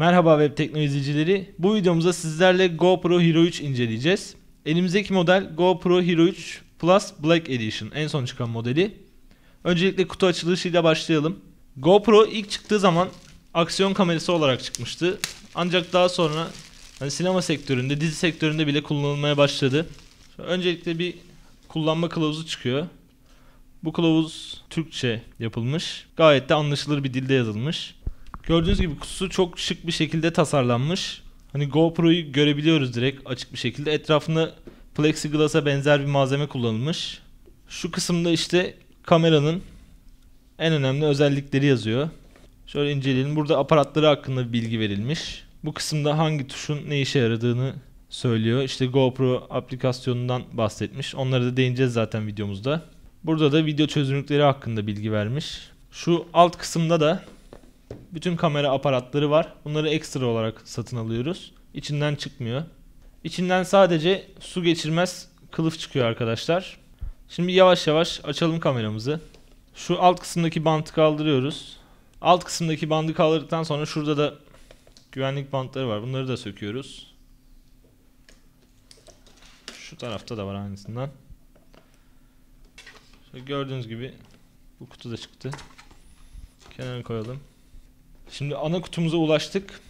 Merhaba Web Tekno izleyicileri. Bu videomuzda sizlerle GoPro Hero 3 inceleyeceğiz. Elimizdeki model GoPro Hero 3 Plus Black Edition en son çıkan modeli. Öncelikle kutu açılışıyla başlayalım. GoPro ilk çıktığı zaman aksiyon kamerası olarak çıkmıştı. Ancak daha sonra hani sinema sektöründe, dizi sektöründe bile kullanılmaya başladı. Öncelikle bir kullanma kılavuzu çıkıyor. Bu kılavuz Türkçe yapılmış. Gayet de anlaşılır bir dilde yazılmış. Gördüğünüz gibi kutusu çok şık bir şekilde tasarlanmış. Hani GoPro'yu görebiliyoruz direkt açık bir şekilde. Etrafında plexiglass'a benzer bir malzeme kullanılmış. Şu kısımda işte kameranın en önemli özellikleri yazıyor. Şöyle inceleyelim. Burada aparatları hakkında bir bilgi verilmiş. Bu kısımda hangi tuşun ne işe yaradığını söylüyor. İşte GoPro aplikasyonundan bahsetmiş. Onlara da değineceğiz zaten videomuzda. Burada da video çözünürlükleri hakkında bilgi vermiş. Şu alt kısımda da bütün kamera aparatları var. Bunları ekstra olarak satın alıyoruz. İçinden çıkmıyor. İçinden sadece su geçirmez kılıf çıkıyor arkadaşlar. Şimdi yavaş yavaş açalım kameramızı. Şu alt kısımdaki bantı kaldırıyoruz. Alt kısımdaki bandı kaldırdıktan sonra şurada da güvenlik bantları var. Bunları da söküyoruz. Şu tarafta da var aynısından. Şöyle gördüğünüz gibi bu kutu da çıktı. Kenara koyalım. Şimdi ana kutumuza ulaştık.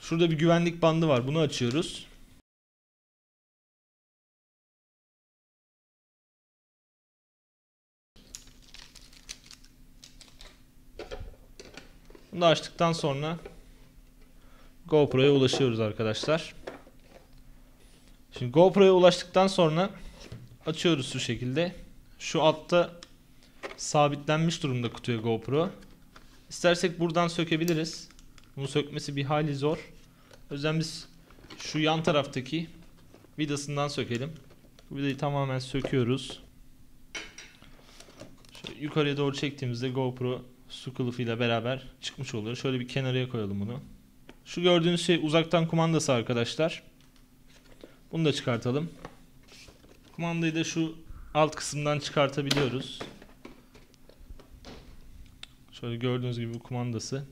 Şurada bir güvenlik bandı var. Bunu açıyoruz. Bunu da açtıktan sonra GoPro'ya ulaşıyoruz arkadaşlar. Şimdi GoPro'ya ulaştıktan sonra açıyoruz şu şekilde. Şu altta sabitlenmiş durumda kutuya GoPro. İstersek buradan sökebiliriz. Bunu sökmesi bir hali zor. O yüzden biz şu yan taraftaki vidasından sökelim. Bu vidayı tamamen söküyoruz. Şöyle yukarıya doğru çektiğimizde GoPro su kılıfıyla beraber çıkmış oluyor. Şöyle bir kenarıya koyalım bunu. Şu gördüğünüz şey uzaktan kumandası arkadaşlar. Bunu da çıkartalım. Kumandayı da şu alt kısımdan çıkartabiliyoruz. Şöyle gördüğünüz gibi kumandası.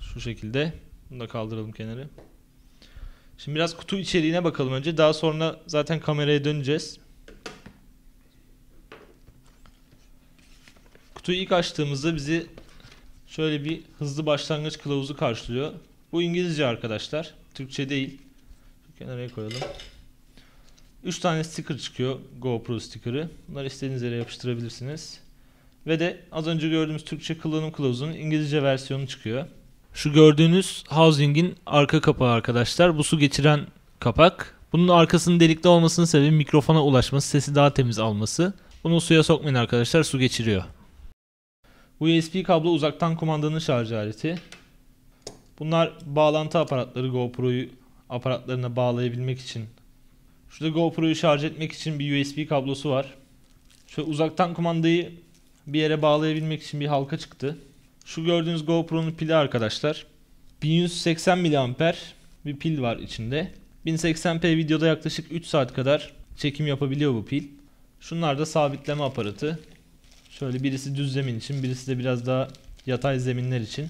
Şu şekilde. Bunu da kaldıralım kenarı. Şimdi biraz kutu içeriğine bakalım önce. Daha sonra zaten kameraya döneceğiz. Kutuyu ilk açtığımızda bizi şöyle bir hızlı başlangıç kılavuzu karşılıyor. Bu İngilizce arkadaşlar. Türkçe değil. Şu kenara koyalım. 3 tane sticker çıkıyor GoPro sticker'ı. Bunları istediğiniz yere yapıştırabilirsiniz. Ve de az önce gördüğümüz Türkçe kullanım kılavuzunun İngilizce versiyonu çıkıyor. Şu gördüğünüz housing'in arka kapağı arkadaşlar. Bu su geçiren kapak. Bunun arkasının delikli olmasının sebebi mikrofona ulaşması, sesi daha temiz alması. Bunu suya sokmayın arkadaşlar, su geçiriyor. USB kablo uzaktan kumandanın şarj aleti. Bunlar bağlantı aparatları GoPro'yu aparatlarına bağlayabilmek için Şurada GoPro'yu şarj etmek için bir USB kablosu var. Şu uzaktan kumandayı bir yere bağlayabilmek için bir halka çıktı. Şu gördüğünüz GoPro'nun pili arkadaşlar. 1180 mAh bir pil var içinde. 1080p videoda yaklaşık 3 saat kadar çekim yapabiliyor bu pil. Şunlar da sabitleme aparatı. Şöyle birisi düz zemin için, birisi de biraz daha yatay zeminler için.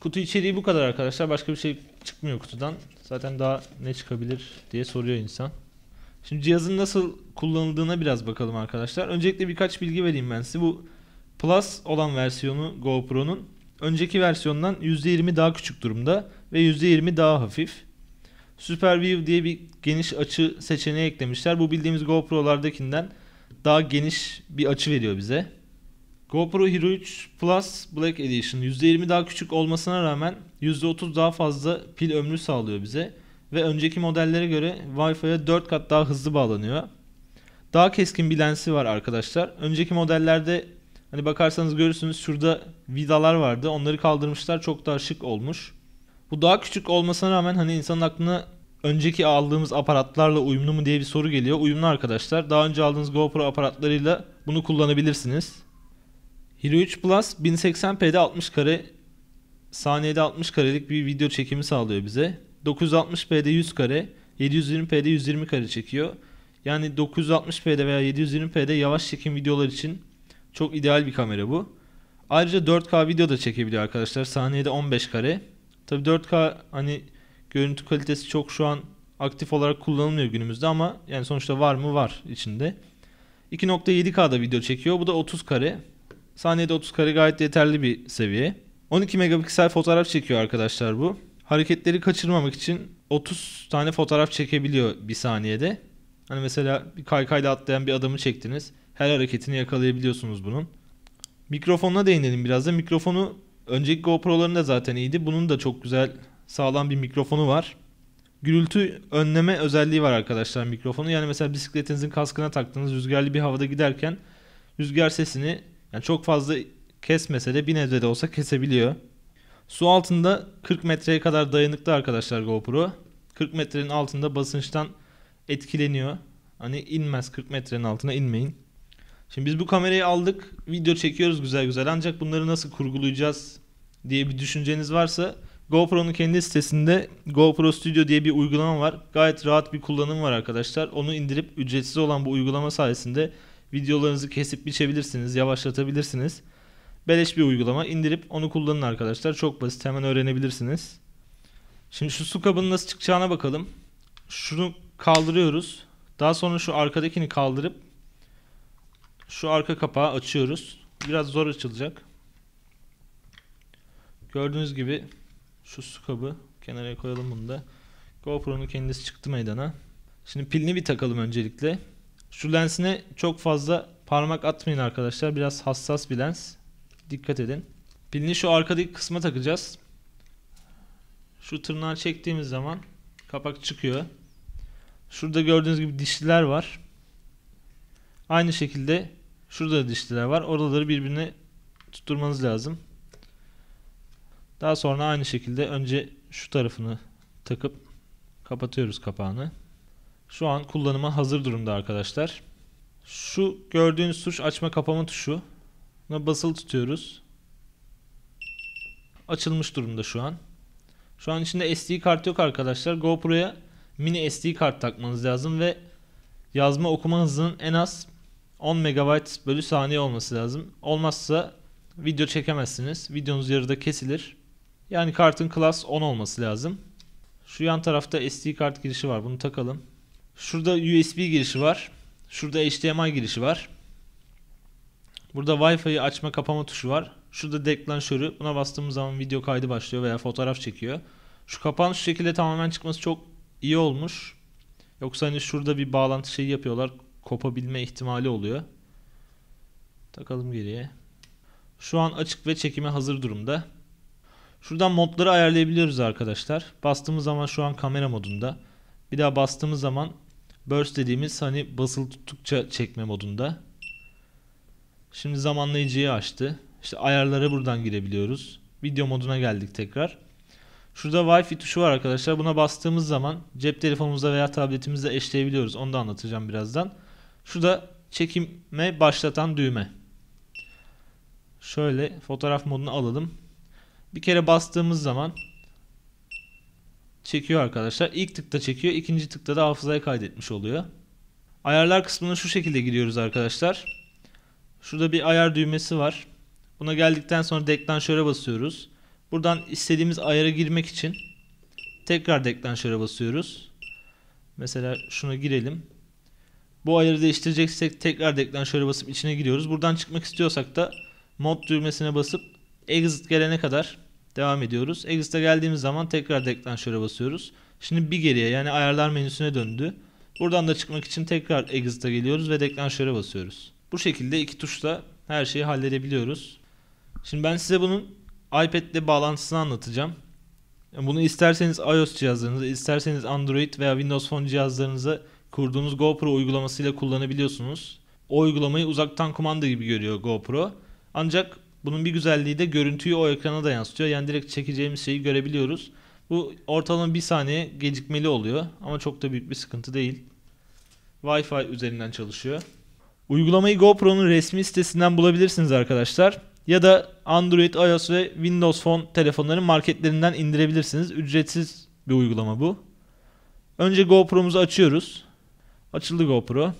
Kutu içeriği bu kadar arkadaşlar. Başka bir şey çıkmıyor kutudan. Zaten daha ne çıkabilir diye soruyor insan. Şimdi cihazın nasıl kullanıldığına biraz bakalım arkadaşlar. Öncelikle birkaç bilgi vereyim ben size. Bu Plus olan versiyonu GoPro'nun önceki versiyondan %20 daha küçük durumda ve %20 daha hafif. Super View diye bir geniş açı seçeneği eklemişler. Bu bildiğimiz GoPro'lardakinden daha geniş bir açı veriyor bize. GoPro Hero 3 Plus Black Edition %20 daha küçük olmasına rağmen %30 daha fazla pil ömrü sağlıyor bize ve önceki modellere göre Wi-Fi'ye 4 kat daha hızlı bağlanıyor. Daha keskin bir lensi var arkadaşlar. Önceki modellerde hani bakarsanız görürsünüz şurada vidalar vardı. Onları kaldırmışlar. Çok daha şık olmuş. Bu daha küçük olmasına rağmen hani insanın aklına önceki aldığımız aparatlarla uyumlu mu diye bir soru geliyor. Uyumlu arkadaşlar. Daha önce aldığınız GoPro aparatlarıyla bunu kullanabilirsiniz. Hero 3 Plus 1080p'de 60 kare saniyede 60 karelik bir video çekimi sağlıyor bize. 960p'de 100 kare, 720p'de 120 kare çekiyor. Yani 960p'de veya 720p'de yavaş çekim videolar için çok ideal bir kamera bu. Ayrıca 4K video da çekebiliyor arkadaşlar. Saniyede 15 kare. Tabi 4K hani görüntü kalitesi çok şu an aktif olarak kullanılmıyor günümüzde ama yani sonuçta var mı var içinde. 2.7K'da video çekiyor. Bu da 30 kare. Saniyede 30 kare gayet yeterli bir seviye. 12 megapiksel fotoğraf çekiyor arkadaşlar bu hareketleri kaçırmamak için 30 tane fotoğraf çekebiliyor bir saniyede. Hani mesela bir kaykayla atlayan bir adamı çektiniz. Her hareketini yakalayabiliyorsunuz bunun. Mikrofonuna değinelim biraz da. Mikrofonu önceki GoPro'larında zaten iyiydi. Bunun da çok güzel sağlam bir mikrofonu var. Gürültü önleme özelliği var arkadaşlar mikrofonu. Yani mesela bisikletinizin kaskına taktığınız rüzgarlı bir havada giderken rüzgar sesini yani çok fazla kesmese de bir nebze de olsa kesebiliyor. Su altında 40 metreye kadar dayanıklı arkadaşlar GoPro. 40 metrenin altında basınçtan etkileniyor. Hani inmez 40 metrenin altına inmeyin. Şimdi biz bu kamerayı aldık. Video çekiyoruz güzel güzel. Ancak bunları nasıl kurgulayacağız diye bir düşünceniz varsa GoPro'nun kendi sitesinde GoPro Studio diye bir uygulama var. Gayet rahat bir kullanım var arkadaşlar. Onu indirip ücretsiz olan bu uygulama sayesinde videolarınızı kesip biçebilirsiniz, yavaşlatabilirsiniz. Beleş bir uygulama. indirip onu kullanın arkadaşlar. Çok basit. Hemen öğrenebilirsiniz. Şimdi şu su kabının nasıl çıkacağına bakalım. Şunu kaldırıyoruz. Daha sonra şu arkadakini kaldırıp şu arka kapağı açıyoruz. Biraz zor açılacak. Gördüğünüz gibi şu su kabı kenara koyalım bunu da. GoPro'nun kendisi çıktı meydana. Şimdi pilini bir takalım öncelikle. Şu lensine çok fazla parmak atmayın arkadaşlar. Biraz hassas bir lens. Dikkat edin. Pilini şu arkadaki kısma takacağız. Şu tırnağı çektiğimiz zaman kapak çıkıyor. Şurada gördüğünüz gibi dişliler var. Aynı şekilde şurada da dişliler var. Oraları birbirine tutturmanız lazım. Daha sonra aynı şekilde önce şu tarafını takıp kapatıyoruz kapağını. Şu an kullanıma hazır durumda arkadaşlar. Şu gördüğünüz tuş açma kapama tuşu. Buna basılı tutuyoruz. Açılmış durumda şu an. Şu an içinde SD kart yok arkadaşlar. GoPro'ya mini SD kart takmanız lazım ve yazma okuma hızının en az 10 MB bölü saniye olması lazım. Olmazsa video çekemezsiniz. Videonuz yarıda kesilir. Yani kartın class 10 olması lazım. Şu yan tarafta SD kart girişi var. Bunu takalım. Şurada USB girişi var. Şurada HDMI girişi var. Burada Wi-Fi'yi açma kapama tuşu var. Şurada deklanşörü. Buna bastığımız zaman video kaydı başlıyor veya fotoğraf çekiyor. Şu kapağın şu şekilde tamamen çıkması çok iyi olmuş. Yoksa hani şurada bir bağlantı şeyi yapıyorlar. Kopabilme ihtimali oluyor. Takalım geriye. Şu an açık ve çekime hazır durumda. Şuradan modları ayarlayabiliyoruz arkadaşlar. Bastığımız zaman şu an kamera modunda. Bir daha bastığımız zaman burst dediğimiz hani basılı tuttukça çekme modunda. Şimdi zamanlayıcıyı açtı. İşte ayarlara buradan girebiliyoruz. Video moduna geldik tekrar. Şurada Wi-Fi tuşu var arkadaşlar. Buna bastığımız zaman cep telefonumuzda veya tabletimizde eşleyebiliyoruz. Onu da anlatacağım birazdan. Şurada çekime başlatan düğme. Şöyle fotoğraf modunu alalım. Bir kere bastığımız zaman çekiyor arkadaşlar. İlk tıkta çekiyor. ikinci tıkta da hafızaya kaydetmiş oluyor. Ayarlar kısmına şu şekilde giriyoruz arkadaşlar. Şurada bir ayar düğmesi var. Buna geldikten sonra deklanşöre basıyoruz. Buradan istediğimiz ayara girmek için tekrar deklanşöre basıyoruz. Mesela şuna girelim. Bu ayarı değiştireceksek tekrar deklanşöre basıp içine giriyoruz. Buradan çıkmak istiyorsak da mod düğmesine basıp exit gelene kadar devam ediyoruz. Exit'e geldiğimiz zaman tekrar deklanşöre basıyoruz. Şimdi bir geriye yani ayarlar menüsüne döndü. Buradan da çıkmak için tekrar exit'e geliyoruz ve deklanşöre basıyoruz. Bu şekilde iki tuşla her şeyi halledebiliyoruz. Şimdi ben size bunun iPad ile bağlantısını anlatacağım. Bunu isterseniz iOS cihazlarınıza, isterseniz Android veya Windows Phone cihazlarınıza kurduğunuz GoPro uygulamasıyla kullanabiliyorsunuz. O uygulamayı uzaktan kumanda gibi görüyor GoPro. Ancak bunun bir güzelliği de görüntüyü o ekrana da yansıtıyor. Yani direkt çekeceğimiz şeyi görebiliyoruz. Bu ortalama bir saniye gecikmeli oluyor ama çok da büyük bir sıkıntı değil. Wi-Fi üzerinden çalışıyor. Uygulamayı GoPro'nun resmi sitesinden bulabilirsiniz arkadaşlar. Ya da Android, iOS ve Windows Phone telefonların marketlerinden indirebilirsiniz. Ücretsiz bir uygulama bu. Önce GoPro'muzu açıyoruz. Açıldı GoPro.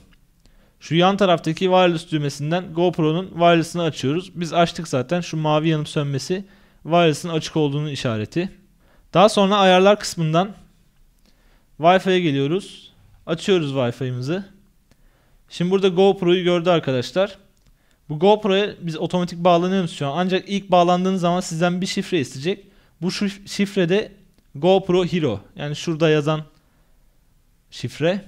Şu yan taraftaki wireless düğmesinden GoPro'nun wireless'ını açıyoruz. Biz açtık zaten şu mavi yanıp sönmesi wireless'ın açık olduğunu işareti. Daha sonra ayarlar kısmından Wi-Fi'ye geliyoruz. Açıyoruz Wi-Fi'mizi. Şimdi burada GoPro'yu gördü arkadaşlar. Bu GoPro'ya biz otomatik bağlanıyoruz şu an. Ancak ilk bağlandığınız zaman sizden bir şifre isteyecek. Bu şifrede GoPro Hero yani şurada yazan şifre.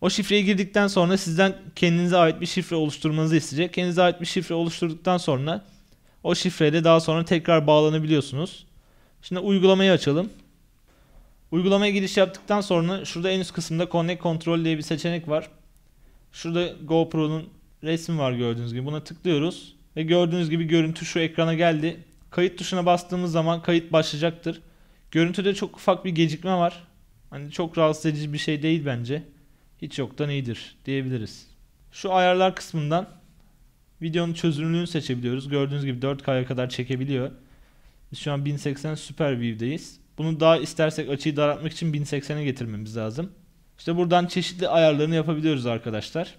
O şifreyi girdikten sonra sizden kendinize ait bir şifre oluşturmanızı isteyecek. Kendinize ait bir şifre oluşturduktan sonra o şifreyle daha sonra tekrar bağlanabiliyorsunuz. Şimdi uygulamayı açalım. Uygulamaya giriş yaptıktan sonra şurada en üst kısımda Connect Control diye bir seçenek var. Şurada GoPro'nun resmi var gördüğünüz gibi. Buna tıklıyoruz ve gördüğünüz gibi görüntü şu ekrana geldi. Kayıt tuşuna bastığımız zaman kayıt başlayacaktır. Görüntüde çok ufak bir gecikme var. Hani çok rahatsız edici bir şey değil bence. Hiç yoktan iyidir diyebiliriz. Şu ayarlar kısmından videonun çözünürlüğünü seçebiliyoruz. Gördüğünüz gibi 4K'ya kadar çekebiliyor. Biz şu an 1080 Super View'deyiz. Bunu daha istersek açıyı daraltmak için 1080'e getirmemiz lazım. İşte buradan çeşitli ayarlarını yapabiliyoruz arkadaşlar.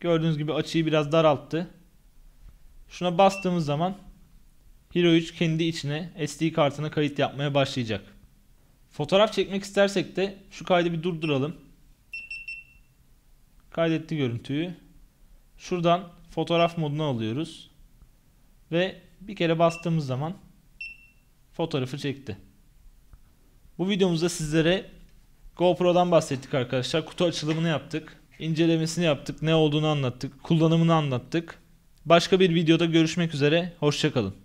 Gördüğünüz gibi açıyı biraz daralttı. Şuna bastığımız zaman Hero 3 kendi içine SD kartına kayıt yapmaya başlayacak. Fotoğraf çekmek istersek de şu kaydı bir durduralım. Kaydetti görüntüyü. Şuradan fotoğraf moduna alıyoruz. Ve bir kere bastığımız zaman fotoğrafı çekti. Bu videomuzda sizlere GoPro'dan bahsettik arkadaşlar. Kutu açılımını yaptık. İncelemesini yaptık. Ne olduğunu anlattık. Kullanımını anlattık. Başka bir videoda görüşmek üzere. Hoşçakalın.